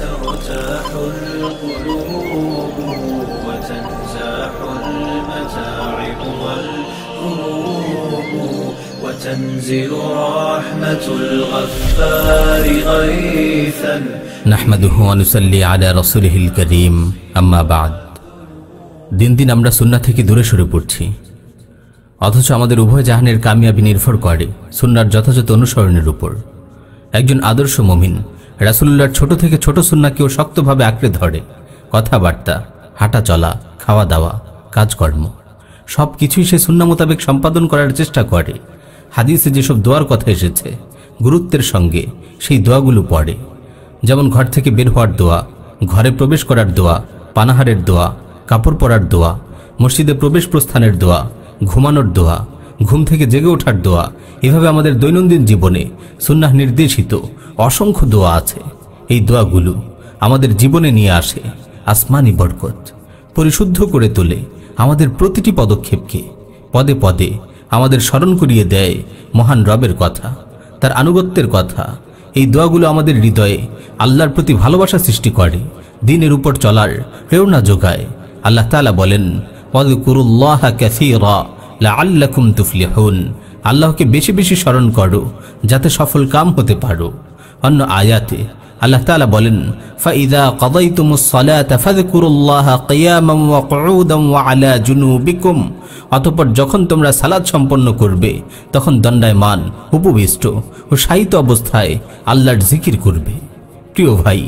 ترتاح القلوب وتنزاح المتاعب والكروب وتنزل رحمة الغفار غيثا نحمده ونسلي على رسوله الكريم أما بعد দিন দিন আমরা সুন্না থেকে দূরে সরে পড়ছি অথচ আমাদের উভয় জাহানের কামিয়াবি নির্ভর করে সুন্নার যথাযথ অনুসরণের উপর একজন আদর্শ মমিন রাসুল্লার ছোট থেকে ছোট সুন্নাকেও শক্তভাবে আঁকড়ে ধরে কথাবার্তা হাঁটা চলা খাওয়া দাওয়া কাজকর্ম সব কিছুই সে সুন্না মোতাবেক সম্পাদন করার চেষ্টা করে হাদিসে যেসব দোয়ার কথা এসেছে গুরুত্বের সঙ্গে সেই দোয়াগুলো পড়ে যেমন ঘর থেকে বের হওয়ার দোয়া ঘরে প্রবেশ করার দোয়া পানাহারের দোয়া কাপড় পরার দোয়া মসজিদে প্রবেশ প্রস্থানের দোয়া ঘুমানোর দোয়া ঘুম থেকে জেগে ওঠার দোয়া এভাবে আমাদের দৈনন্দিন জীবনে সুন্নাহ নির্দেশিত অসংখ্য দোয়া আছে এই দোয়াগুলো আমাদের জীবনে নিয়ে আসে আসমানি বরকত পরিশুদ্ধ করে তোলে আমাদের প্রতিটি পদক্ষেপকে পদে পদে আমাদের স্মরণ করিয়ে দেয় মহান রবের কথা তার আনুগত্যের কথা এই দোয়াগুলো আমাদের হৃদয়ে আল্লাহর প্রতি ভালোবাসা সৃষ্টি করে দিনের উপর চলার প্রেরণা যোগায় আল্লাহ তালা বলেন পদ কুরুল্লাহ ক্যাফি রা লা আল্লাকুম তুফলি হন আল্লাহকে বেশি বেশি স্মরণ করো যাতে সফল কাম হতে পারো অন্য আয়াতে আল্লাহ তালা বলেন فَإِذَا قَضَيْتُمُ الصَّلَاةَ فَذْكُرُوا اللَّهَ قِيَامًا وَقُعُودًا وَعَلَى جُنُوبِكُمْ অতঃপর যখন তোমরা সালাদ সম্পন্ন করবে তখন দণ্ডায়মান উপবিষ্ট ও সাহিত্য অবস্থায় আল্লাহর জিকির করবে প্রিয় ভাই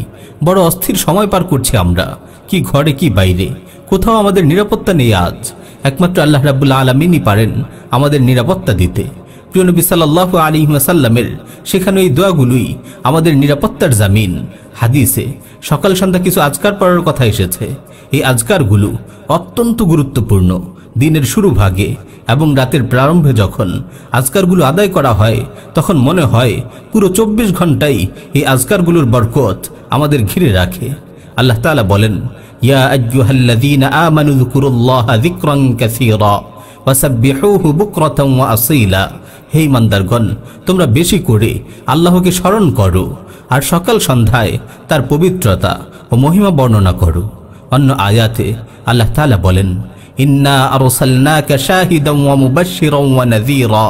বড় অস্থির সময় পার করছি আমরা কি ঘরে কি বাইরে কোথাও আমাদের নিরাপত্তা নেই আজ একমাত্র আল্লাহ রাবুল্লা আলমিনই পারেন আমাদের নিরাপত্তা দিতে প্রিয় নবী সাল্লাহ আলী সেখানে ওই দোয়াগুলোই আমাদের নিরাপত্তার জামিন হাদিসে সকাল সন্ধ্যা কিছু আজকার পড়ার কথা এসেছে এই আজকারগুলো অত্যন্ত গুরুত্বপূর্ণ দিনের শুরু ভাগে এবং রাতের প্রারম্ভে যখন আজকারগুলো আদায় করা হয় তখন মনে হয় পুরো চব্বিশ ঘন্টাই এই আজকারগুলোর বরকত আমাদের ঘিরে রাখে আল্লাহ তালা বলেন يا أيها الذين آمنوا اذكروا الله ذكرا كثيرا وسبحوه بكرة وأصيلا هي من درغن ইমানদারগণ তোমরা كوري الله كي شرن كورو আর সকাল সন্ধ্যায় তার পবিত্রতা ও মহিমা বর্ণনা করো অন্য আয়াতে আল্লাহ তাআলা বলেন ইন্না আরসালনাকা শাহিদাম ওয়া মুবাশশিরাম ওয়া নাযীরা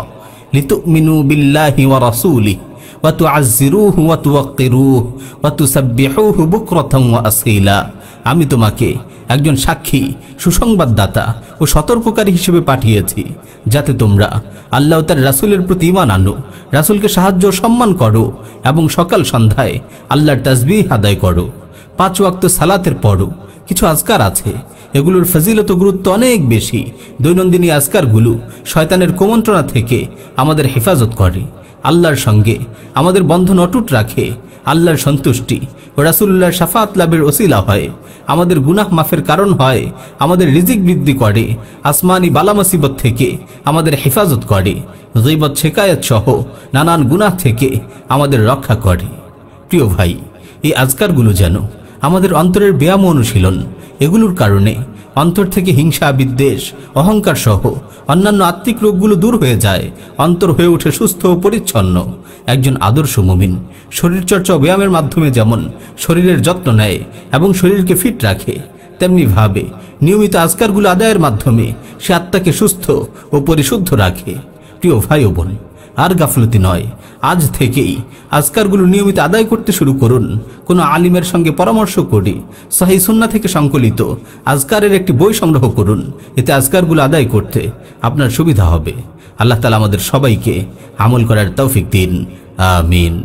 লিতুমিনু বিল্লাহি ওয়া রাসূলিহি ওয়া তুআযযিরুহু ওয়া তুওয়াক্কিরুহু ওয়া তুসাব্বিহুহু বুকরাতাম ওয়া আসীলা আমি তোমাকে একজন সাক্ষী সুসংবাদদাতা ও সতর্ককারী হিসেবে পাঠিয়েছি যাতে তোমরা আল্লাহ তার রাসুলের প্রতি ইমান আনো রাসুলকে সাহায্য সম্মান করো এবং সকাল সন্ধ্যায় আল্লাহর তাজবি আদায় করো পাঁচ ওয়াক্ত সালাতের পরও কিছু আজকার আছে এগুলোর ফজিলত গুরুত্ব অনেক বেশি দৈনন্দিনী আজকারগুলো শয়তানের কুমন্ত্রণা থেকে আমাদের হেফাজত করে আল্লাহর সঙ্গে আমাদের বন্ধন অটুট রাখে আল্লাহর সন্তুষ্টি ও রাসুল্লাহর সাফাত লাভের ওসিলা হয় আমাদের গুনাহ মাফের কারণ হয় আমাদের রিজিক বৃদ্ধি করে আসমানি বালা থেকে আমাদের হেফাজত করে জৈবত শেকায়ত সহ নানান গুনাহ থেকে আমাদের রক্ষা করে প্রিয় ভাই এই আজকারগুলো যেন আমাদের অন্তরের ব্যায়াম অনুশীলন এগুলোর কারণে অন্তর থেকে হিংসা বিদ্বেষ অহংকার সহ অন্যান্য আত্মিক রোগগুলো দূর হয়ে যায় অন্তর হয়ে ওঠে সুস্থ ও পরিচ্ছন্ন একজন আদর্শ মুমিন শরীরচর্চা ব্যায়ামের মাধ্যমে যেমন শরীরের যত্ন নেয় এবং শরীরকে ফিট রাখে তেমনিভাবে নিয়মিত আজকারগুলো আদায়ের মাধ্যমে সে আত্মাকে সুস্থ ও পরিশুদ্ধ রাখে প্রিয় ভাই ও বোন আর গাফলতি নয় আজ থেকেই আজকারগুলো নিয়মিত আদায় করতে শুরু করুন কোনো আলিমের সঙ্গে পরামর্শ করি সাহি সুন্না থেকে সংকলিত আজকারের একটি বই সংগ্রহ করুন এতে আজকারগুলো আদায় করতে আপনার সুবিধা হবে আল্লাহ তালা আমাদের সবাইকে আমল করার তৌফিক দিন আমিন